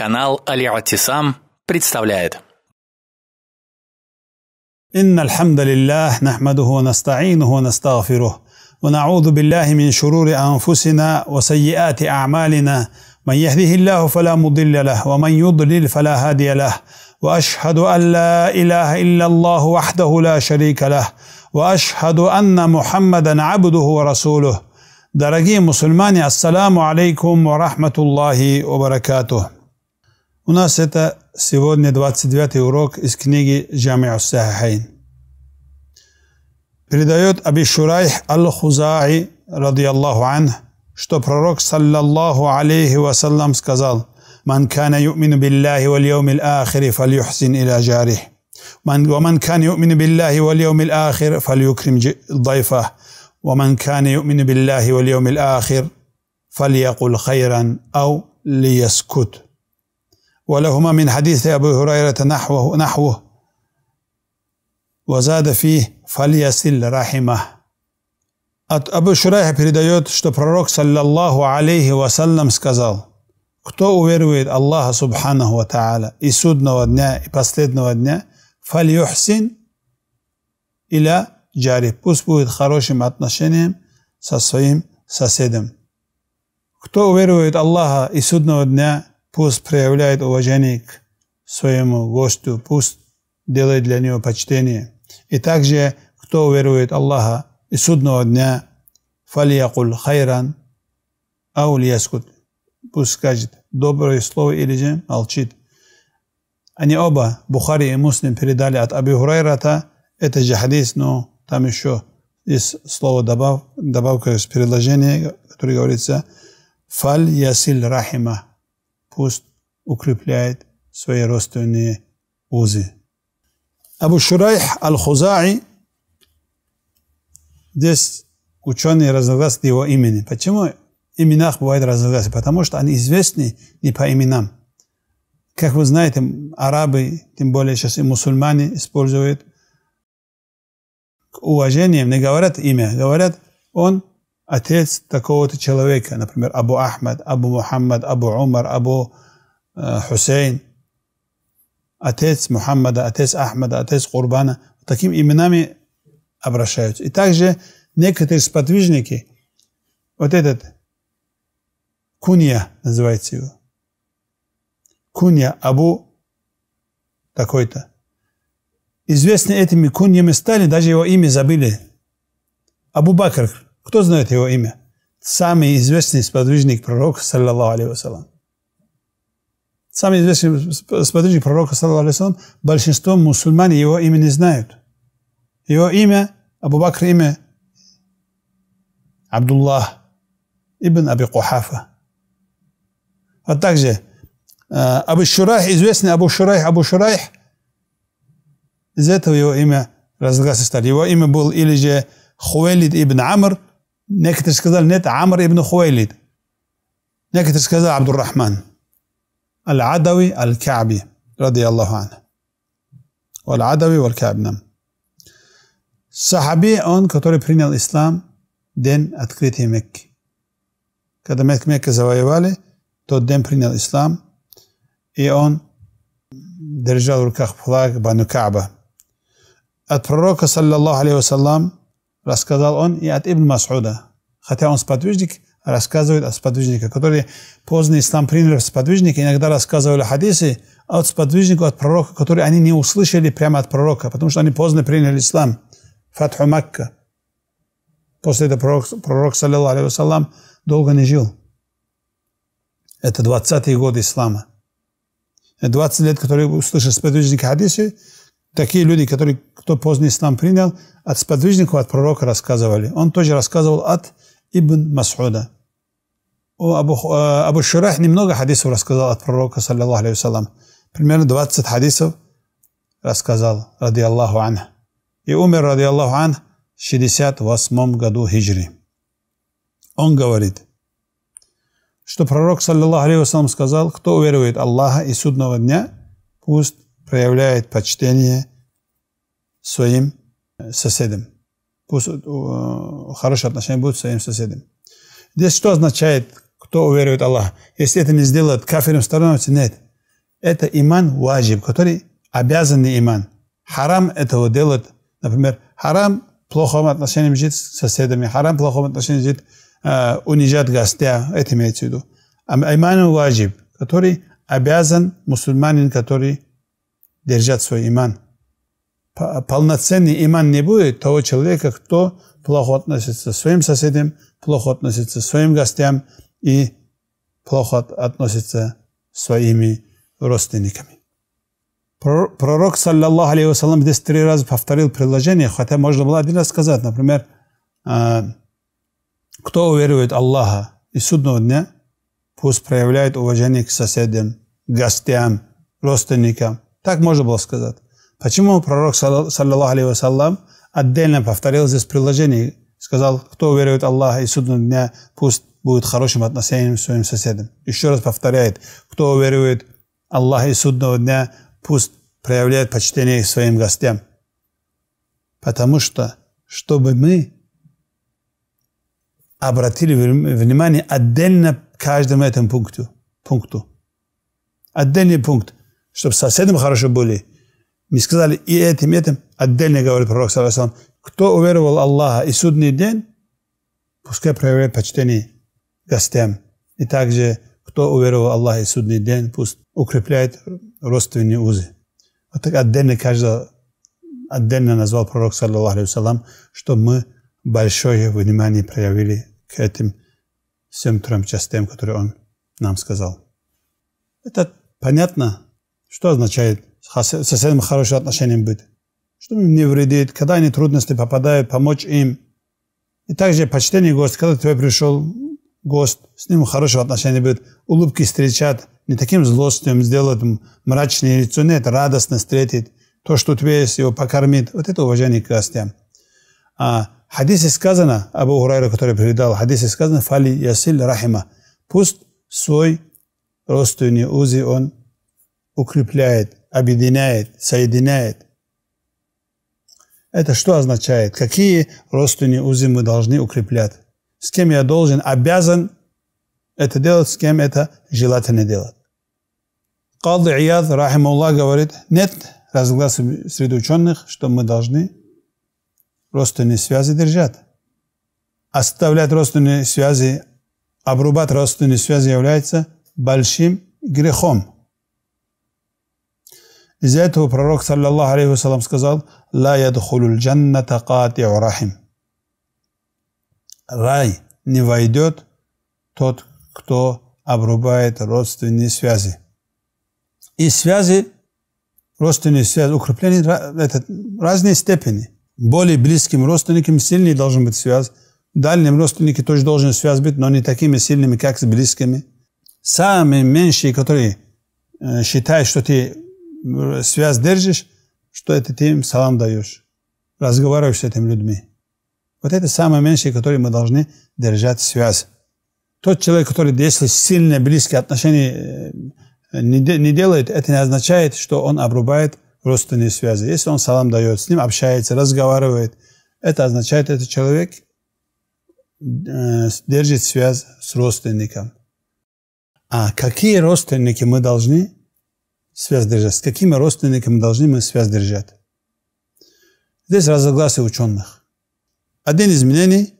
Канал аль представляет. إن الحمد لله نحمده ونستعينه ونستغفره ونعوذ بالله من شرور أنفسنا وسيئات أعمالنا من يهده الله فلا مضل له ومن يضلل فلا هادي له واشهد ان لا اله الا الله وحده لا شريك له واشهد ان محمدا عبده ورسوله درجي مسلماني السلام عليكم ورحمه الله وبركاته У нас это сегодня 29 урок из книги «Джамиу Сахахайн». Передает Аби Шурайх Аль-Хузаи, ради Аллаху анх, что пророк, саллаллаху алейхи вассалам, сказал «Ман кана ю'мину билляхи вал л ахири фал юхсин иля джарих». ومن كان يؤمن بالله واليوم الآخر فليكرم ضيفه ومن كان يؤمن بالله واليوم الآخر فليقل خيرا أو ليسكت ولهما من حديث أبي هريرة نحوه نحوه وزاد فيه فليسل رحمه От Абу Шурайха передает, что пророк, саллиллаху алейхи вассалям, сказал, «Кто уверует Аллаха, субханаху ва та'аля, и судного дня, и последнего дня, фальюхсин или джари, пусть будет хорошим отношением со своим соседом». Кто уверует Аллаха и судного дня, Пусть проявляет уважение к своему гостю, пусть делает для него почтение. И также, кто верует Аллаха и судного дня, фалиякуль хайран, аулияскут, пусть скажет доброе слово или же молчит. Они оба, Бухари и Муслим, передали от Аби Хурайрата, это же хадис, но там еще есть слово добав, добавка из предложения, которое говорится «Фаль ясиль рахима» пусть укрепляет свои родственные узы. Абу Шурайх Аль-Хузаи, здесь ученые разногласят его имени. Почему именах бывает разногласия? Потому что они известны не по именам. Как вы знаете, арабы, тем более сейчас и мусульмане используют к уважениям, не говорят имя, говорят он отец такого-то человека, например, Абу Ахмад, Абу Мухаммад, Абу Умар, Абу э, Хусейн, отец Мухаммада, отец Ахмада, отец Курбана. Такими именами обращаются. И также некоторые сподвижники, вот этот кунья называется его, кунья Абу такой-то. Известны этими куньями стали, даже его имя забыли. Абу Бакр, кто знает его имя? Самый известный сподвижник пророка, саллиллаху алейхи вассалам. Самый известный сподвижник пророка, саллиллаху алейхи вассалам, большинство мусульман его имя не знают. Его имя, Абу Бакр имя, Абдуллах, Ибн Аби Кухафа. А также э, Абу Шурайх, известный Абу Шурайх, Абу Шурайх, из этого его имя разгласили. Его имя был или же Хуэлид ибн Амр, Neki te skazali net Amr ibn Huwailid. Neki te skazali Abdurrahman. Al-Adawi al-Ka'bi radijallahu anhu. Al-Adawi al-Ka'bi nam. Sahabi on который принял ислам день открытия Мекки. Когда Мекки завоевали, тот день принял ислам, и он держал в руках флаг Бану Кааба. От пророка, саллаллаху алейхи вассалам, рассказал он и от Ибн Масуда. Хотя он сподвижник, рассказывает о сподвижника, которые поздний ислам приняли в сподвижники, иногда рассказывали хадисы от сподвижника от пророка, которые они не услышали прямо от пророка, потому что они поздно приняли ислам. Фатху Макка. После этого пророк, пророк саллиллаху алейхи вассалам, долго не жил. Это 20-е годы ислама. 20 лет, которые услышали сподвижники хадисы, такие люди, которые, кто поздний ислам принял, от сподвижников, от пророка рассказывали. Он тоже рассказывал от Ибн Масуда. Абу, э, Абу Ширах немного хадисов рассказал от пророка, саллиллаху алейхи Примерно 20 хадисов рассказал, ради Аллаху анх. И умер, ради Аллаху анх, в 68 году хиджри. Он говорит, что пророк, саллиллаху алейхи сказал, кто уверует Аллаха и судного дня, пусть проявляет почтение своим э, соседям. Пусть э, хорошие отношения будут с своим соседям. Здесь что означает, кто уверует Аллах? Если это не сделает кафиром становится, нет. Это иман ваджиб, который обязанный иман. Харам этого делает, например, харам плохом отношении жить с соседями, харам плохом отношении жить, э, унижать гостя, это имеется в виду. А иман ваджиб, который обязан мусульманин, который держать свой иман. Полноценный иман не будет того человека, кто плохо относится к своим соседям, плохо относится к своим гостям и плохо относится к своими родственниками. Пророк, саллиллаху алейхи здесь три раза повторил предложение, хотя можно было один раз сказать, например, а, кто уверует Аллаха и судного дня, пусть проявляет уважение к соседям, гостям, родственникам, так можно было сказать. Почему пророк, саллаллаху алейхи вассалам, отдельно повторил здесь приложение, сказал, кто верует Аллаха и судного дня, пусть будет хорошим отношением с своим соседом. Еще раз повторяет, кто верует Аллаха и судного дня, пусть проявляет почтение к своим гостям. Потому что, чтобы мы обратили внимание отдельно к каждому этому пункту. пункту. Отдельный пункт чтобы соседям хорошо были. Не сказали и этим, и этим. Отдельно говорит пророк, саллиллаху кто уверовал Аллаха и судный день, пускай проявляет почтение гостям. И также, кто уверовал Аллаха и судный день, пусть укрепляет родственные узы. Вот так отдельно каждый отдельно назвал пророк, саллиллаху что мы большое внимание проявили к этим всем трем частям, которые он нам сказал. Это понятно, что означает с соседом хорошие отношения быть? Что им не вредит? когда они трудности попадают, помочь им. И также почтение гость, когда к тебе пришел гость, с ним хорошие отношения будут, улыбки встречать, не таким злостным сделать мрачное лицо, нет, радостно встретит. То, что у тебя есть, его покормит. Вот это уважение к гостям. А хадисе сказано, Абу Хурайра, который передал, хадисе сказано, «Фали ясиль рахима». Пусть свой родственный узи он укрепляет, объединяет, соединяет. Это что означает? Какие родственные узы мы должны укреплять? С кем я должен, обязан это делать, с кем это желательно делать? Калды Ияд, рахимуллах, говорит, нет разгласов среди ученых, что мы должны родственные связи держать. Оставлять родственные связи, обрубать родственные связи является большим грехом. Из-за этого пророк, саллиллаху алейхи сказал «Ла ядхулюль джанната кати'у рахим». Рай не войдет тот, кто обрубает родственные связи. И связи, родственные связи, укрепления – это разные степени. Более близким родственникам сильнее должен быть связь. Дальним родственники тоже должен связь быть, но не такими сильными, как с близкими. Самые меньшие, которые э, считают, что ты связь держишь, что это ты им салам даешь, разговариваешь с этими людьми. Вот это самое меньшее, которое мы должны держать связь. Тот человек, который, если сильно близкие отношения э, не, де, не делает, это не означает, что он обрубает родственные связи. Если он салам дает, с ним общается, разговаривает, это означает, что этот человек э, держит связь с родственником. А какие родственники мы должны связь держать, с какими родственниками должны мы связь держать. Здесь разногласия ученых. Один из мнений,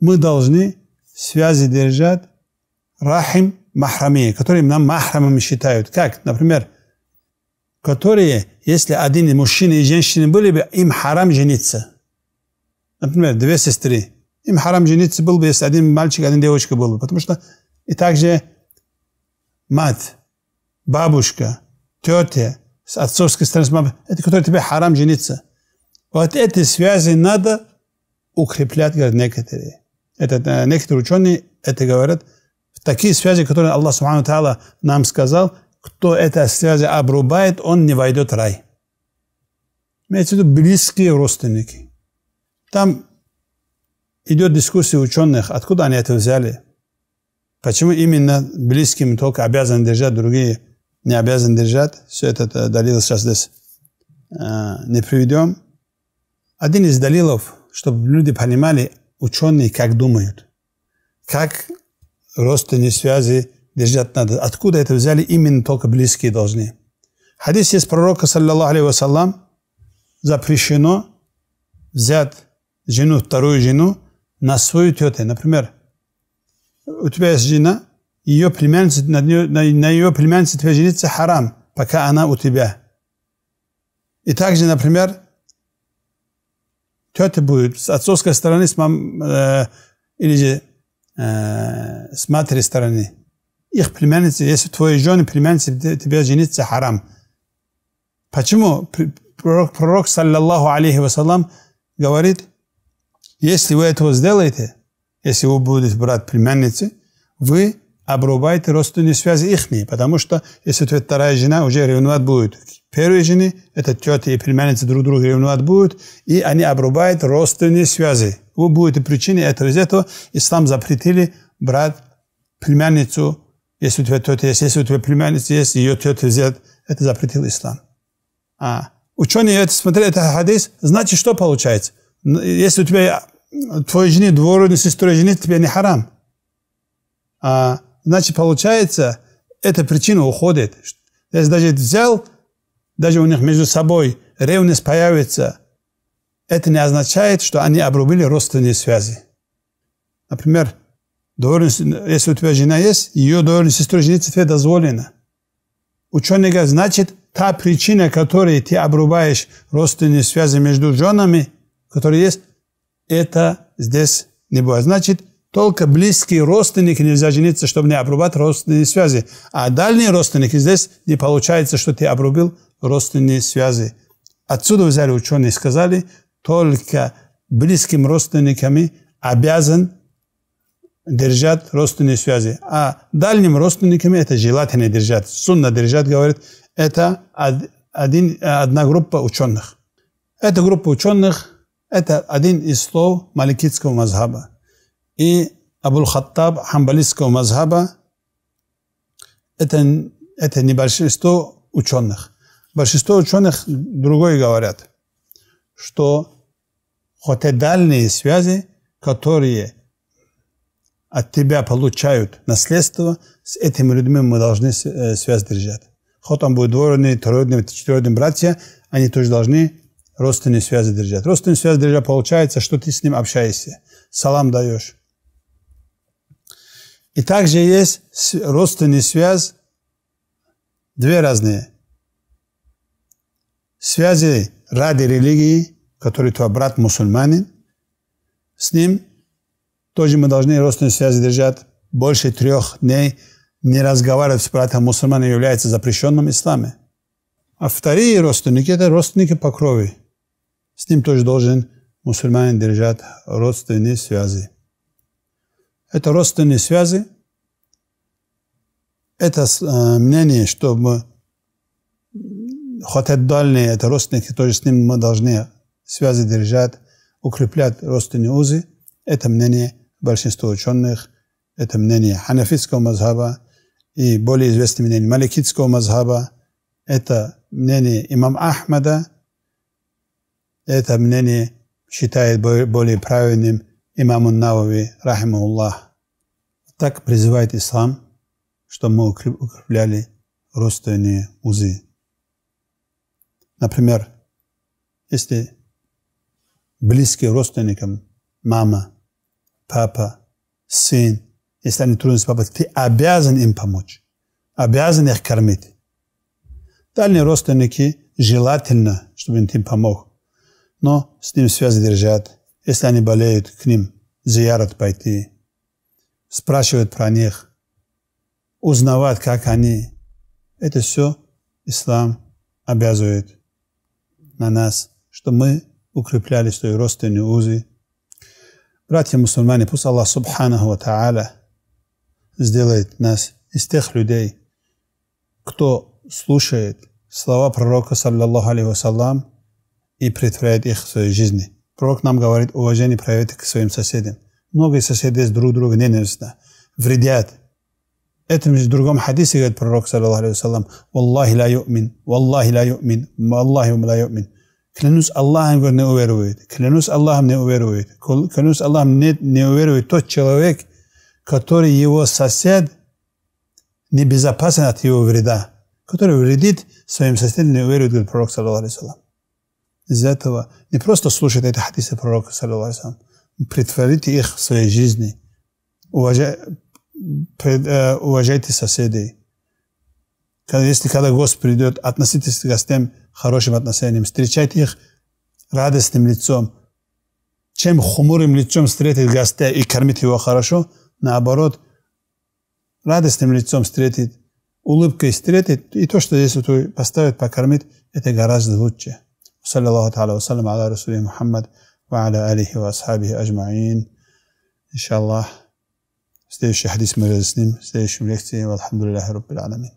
мы должны связи держать рахим махрами, которые нам махрамами считают. Как, например, которые, если один мужчина и женщина были бы, им харам жениться. Например, две сестры. Им харам жениться был бы, если один мальчик, один девочка был бы. Потому что и также мать, бабушка, тетя, с отцовской стороны, с мамой, это которые тебе харам жениться. Вот эти связи надо укреплять, говорят некоторые. Это, э, некоторые ученые это говорят. Такие связи, которые Аллах Субхану Тааля нам сказал, кто это связи обрубает, он не войдет в рай. Имеется в виду близкие родственники. Там идет дискуссия ученых, откуда они это взяли. Почему именно близким только обязаны держать другие не обязан держать. Все это э, далил сейчас здесь э, не приведем. Один из далилов, чтобы люди понимали, ученые как думают, как родственные связи держать надо. Откуда это взяли, именно только близкие должны. Хадис из пророка, саллаллаху алейхи вассалам, запрещено взять жену, вторую жену на свою тетю. Например, у тебя есть жена, ее племянница, на, нее, на, на ее племяннице тебе жениться харам, пока она у тебя. И также, например, тетя будет с отцовской стороны, с мам, э, или же э, с матери стороны. Их племянницы, если твои жены, племянницы тебя жениться харам. Почему? Пророк, пророк саллаллаху алейхи вассалам, говорит, если вы этого сделаете, если вы будете брать племянницы, вы обрубает родственные связи ихние, потому что если твоя вторая жена уже ревновать будет первой жены, это тетя и племянница друг друга ревновать будут, и они обрубают родственные связи. Вот будет причина этого. Из этого ислам запретили брать племянницу, если у тебя тетя есть, если у тебя племянница есть, ее тетя взять. Это запретил ислам. А ученые это смотрели, это хадис, значит, что получается? Ну, если у тебя э, твоей жены, двоюродной сестры жены, тебе не харам. А Значит, получается, эта причина уходит. Если даже взял, даже у них между собой ревность появится, это не означает, что они обрубили родственные связи. Например, если у тебя жена есть, ее доверенная сестра жениться тебе дозволено. Ученый говорит, значит, та причина, которой ты обрубаешь родственные связи между женами, которые есть, это здесь не будет. Значит, только близкие родственники нельзя жениться, чтобы не обрубать родственные связи. А дальние родственники здесь не получается, что ты обрубил родственные связи. Отсюда взяли ученые и сказали, только близким родственниками обязан держать родственные связи. А дальним родственниками это желательно держать. Сунна держать, говорит, это один, э, одна группа ученых. Эта группа ученых – это один из слов маликитского мазхаба. И Абул Хаттаб хамбалистского мазхаба это, это не большинство ученых. Большинство ученых другое говорят, что хоть и дальние связи, которые от тебя получают наследство, с этими людьми мы должны э, связь держать. Хоть он будет двоюродный, троюродный, четверодный братья, они тоже должны родственные связи держать. Родственные связи держать получается, что ты с ним общаешься, салам даешь, и также есть родственная связь, две разные. Связи ради религии, который твой брат мусульманин, с ним тоже мы должны родственные связи держать больше трех дней, не разговаривать с братом мусульманом является запрещенным исламе. А вторые родственники – это родственники по крови. С ним тоже должен мусульманин держать родственные связи это родственные связи, это э, мнение, что хотя дальние, это родственники, тоже с ним мы должны связи держать, укреплять родственные узы. Это мнение большинства ученых, это мнение ханафитского мазхаба и более известное мнение маликитского мазхаба, это мнение имам Ахмада, это мнение считает более правильным Имаму имам Навави, Аллах. Так призывает ислам, что мы укрепляли родственные узы. Например, если близкие родственникам, мама, папа, сын, если они трудности попадают, ты обязан им помочь, обязан их кормить. Дальние родственники желательно, чтобы им помог, но с ним связь держат. Если они болеют, к ним зиярат пойти, спрашивать про них, узнавать, как они. Это все ислам обязывает на нас, что мы укрепляли свои родственные узы. Братья мусульмане, пусть Аллах Субханаху Та'аля сделает нас из тех людей, кто слушает слова пророка, саллаллаху алейхи вассалам, и притворяет их в своей жизни. Пророк нам говорит уважение проявить к своим соседям. Mnogi se sjede s drug druge, nenesna, vridjate. Eto među drugom hadisi gdje prorok sallallahu alaihi wasallam Wallahi la yu'min, Wallahi la yu'min, Wallahi um la yu'min. Klenus Allahom gdje ne uvjerujete, klenus Allahom ne uvjerujete, klenus Allahom ne, ne uvjeruje to človek который его сосед небезопасен от его вреда, который вредит своим соседям, не уверует, говорит пророк, саллаху Из-за этого не просто слушает эти хадисы пророка, саллаху притворите их в своей жизни. уважайте соседей. Когда, если когда Господь придет, относитесь к гостям хорошим отношением. Встречайте их радостным лицом. Чем хмурым лицом встретить гостя и кормить его хорошо, наоборот, радостным лицом встретить, улыбкой встретить, и то, что здесь вот поставит, покормит, это гораздо лучше. صلى الله تعالى وسلم على رسوله محمد وعلى آله وأصحابه أجمعين إن شاء الله استيش حديث مرزنم استيش ملكتي والحمد لله رب العالمين